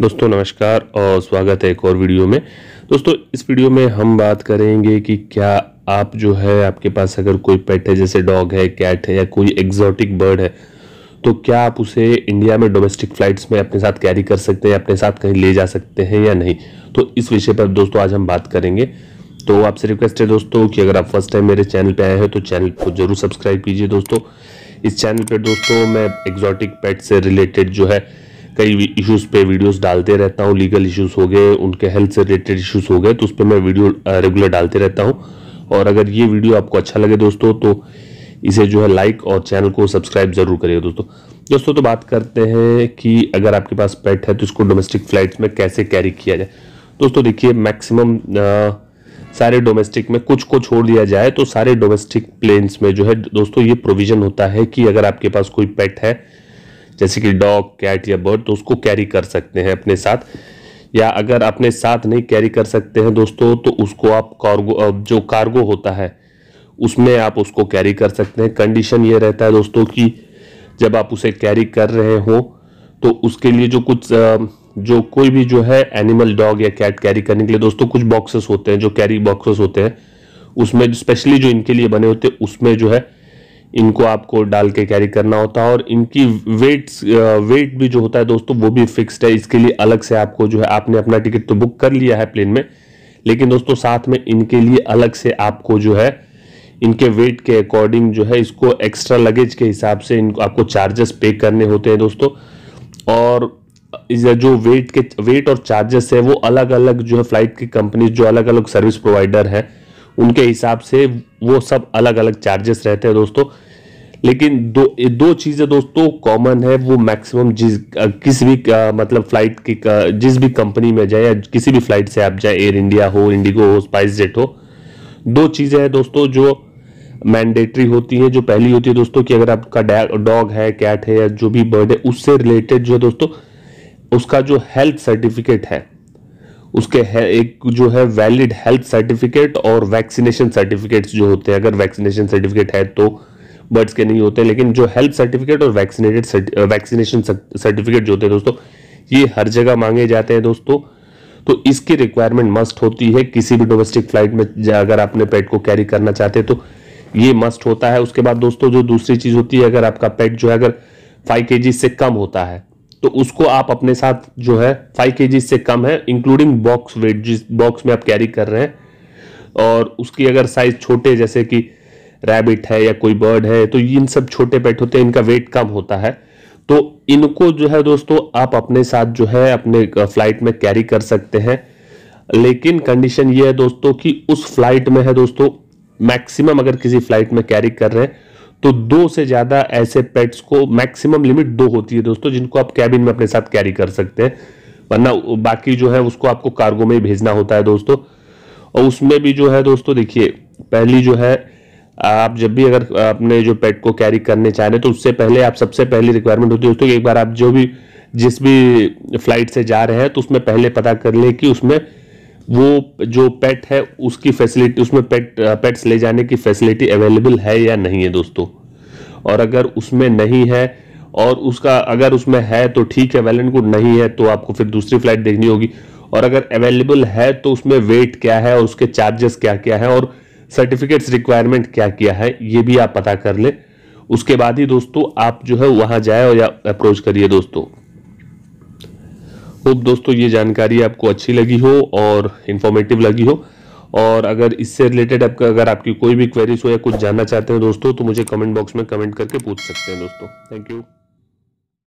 दोस्तों नमस्कार और स्वागत है एक और वीडियो में दोस्तों इस वीडियो में हम बात करेंगे कि क्या आप जो है आपके पास अगर कोई पेट है जैसे डॉग है कैट है या कोई एग्जॉटिक बर्ड है तो क्या आप उसे इंडिया में डोमेस्टिक फ्लाइट्स में अपने साथ कैरी कर सकते हैं अपने साथ कहीं ले जा सकते हैं या नहीं तो इस विषय पर दोस्तों आज हम बात करेंगे तो आपसे रिक्वेस्ट है दोस्तों कि अगर आप फर्स्ट टाइम मेरे चैनल पर आए हैं तो चैनल को जरूर सब्सक्राइब कीजिए दोस्तों इस चैनल पर दोस्तों मैं एग्जॉटिक पेट से रिलेटेड जो है कई इश्यूज़ पे वीडियोस डालते रहता हूँ लीगल इश्यूज़ हो गए उनके हेल्थ से रिलेटेड इश्यूज़ हो गए तो उस पर मैं वीडियो रेगुलर डालते रहता हूँ और अगर ये वीडियो आपको अच्छा लगे दोस्तों तो इसे जो है लाइक और चैनल को सब्सक्राइब ज़रूर करिए दोस्तों दोस्तों तो बात करते हैं कि अगर आपके पास पेट है तो इसको डोमेस्टिक फ्लाइट्स में कैसे कैरी किया जाए दोस्तों देखिए मैक्सिमम सारे डोमेस्टिक में कुछ को छोड़ दिया जाए तो सारे डोमेस्टिक प्लेन्स में जो है दोस्तों ये प्रोविज़न होता है कि अगर आपके पास कोई पेट है जैसे कि डॉग कैट या बर्ड तो उसको कैरी कर सकते हैं अपने साथ या अगर अपने साथ नहीं कैरी कर सकते हैं दोस्तों तो उसको आप कार्गो जो कार्गो होता है उसमें आप उसको कैरी कर सकते हैं कंडीशन ये रहता है दोस्तों कि जब आप उसे कैरी कर रहे हो तो उसके लिए जो कुछ जो कोई भी जो है एनिमल डॉग या कैट कैरी करने के लिए दोस्तों कुछ बॉक्सेस होते हैं जो कैरी बॉक्सेस होते हैं उसमें स्पेशली जो इनके लिए बने होते हैं उसमें जो है इनको आपको डाल के कैरी करना होता है और इनकी वेट्स वेट भी जो होता है दोस्तों वो भी फिक्स्ड है इसके लिए अलग से आपको जो है आपने अपना टिकट तो बुक कर लिया है प्लेन में लेकिन दोस्तों साथ में इनके लिए अलग से आपको जो है इनके वेट के अकॉर्डिंग जो है इसको एक्स्ट्रा लगेज के हिसाब से इनको आपको चार्जेस पे करने होते हैं दोस्तों और जो वेट के वेट और चार्जेस है वो अलग अलग जो है फ्लाइट की कंपनीज जो अलग अलग सर्विस प्रोवाइडर हैं उनके हिसाब से वो सब अलग अलग चार्जेस रहते हैं दोस्तों लेकिन दो दो चीज़ें दोस्तों कॉमन है वो मैक्सिमम जिस किस भी मतलब फ्लाइट की जिस भी कंपनी में जाए या किसी भी फ्लाइट से आप जाए एयर इंडिया हो इंडिगो हो स्पाइस जेट हो दो चीज़ें हैं दोस्तों जो मैंडेटरी होती है जो पहली होती है दोस्तों कि अगर आपका डॉग है कैट है या जो भी बर्ड है उससे रिलेटेड जो है दोस्तों उसका जो हेल्थ सर्टिफिकेट है उसके है, एक जो है वैलिड हेल्थ सर्टिफिकेट और वैक्सीनेशन सर्टिफिकेट्स जो होते हैं अगर वैक्सीनेशन सर्टिफिकेट है तो बर्ड्स के नहीं होते लेकिन जो हेल्थ सर्टिफिकेट और वैक्सीनेटेड वैक्सीनेशन सर्टिफिकेट जो होते हैं दोस्तों ये हर जगह मांगे जाते हैं दोस्तों तो इसकी रिक्वायरमेंट मस्ट होती है किसी भी डोमेस्टिक फ्लाइट में अगर आपने पेट को कैरी करना चाहते हैं तो ये मस्ट होता है उसके बाद दोस्तों जो दूसरी चीज़ होती है अगर आपका पेट जो है अगर फाइव के से कम होता है तो उसको आप अपने साथ जो है फाइव के से कम है इंक्लूडिंग बॉक्स वेट जिस बॉक्स में आप कैरी कर रहे हैं और उसकी अगर साइज छोटे जैसे कि रैबिट है या कोई बर्ड है तो इन सब छोटे पेट होते हैं इनका वेट कम होता है तो इनको जो है दोस्तों आप अपने साथ जो है अपने फ्लाइट में कैरी कर सकते हैं लेकिन कंडीशन ये है दोस्तों कि उस फ्लाइट में है दोस्तों मैक्सिमम अगर किसी फ्लाइट में कैरी कर रहे हैं तो दो से ज़्यादा ऐसे पेट्स को मैक्सिमम लिमिट दो होती है दोस्तों जिनको आप कैबिन में अपने साथ कैरी कर सकते हैं वरना बाकी जो है उसको आपको कार्गो में भेजना होता है दोस्तों और उसमें भी जो है दोस्तों देखिए पहली जो है आप जब भी अगर अपने जो पेट को कैरी करने चाह रहे तो उससे पहले आप सबसे पहली रिक्वायरमेंट होती है दोस्तों एक बार आप जो भी जिस भी फ्लाइट से जा रहे हैं तो उसमें पहले पता कर ले कि उसमें वो जो पेट है उसकी फैसिलिटी उसमें पेट पेट्स ले जाने की फैसिलिटी अवेलेबल है या नहीं है दोस्तों और अगर उसमें नहीं है और उसका अगर उसमें है तो ठीक है वेल एंड गुड नहीं है तो आपको फिर दूसरी फ्लाइट देखनी होगी और अगर अवेलेबल है तो उसमें वेट क्या है और उसके चार्जेस क्या क्या है और सर्टिफिकेट्स रिक्वायरमेंट क्या क्या है ये भी आप पता कर लें उसके बाद ही दोस्तों आप जो है वहाँ जाए और या अप्रोच करिए दोस्तों होप तो दोस्तों ये जानकारी आपको अच्छी लगी हो और इन्फॉर्मेटिव लगी हो और अगर इससे रिलेटेड आपका अगर आपकी कोई भी क्वेरीज हो या कुछ जानना चाहते हो दोस्तों तो मुझे कमेंट बॉक्स में कमेंट करके पूछ सकते हैं दोस्तों थैंक यू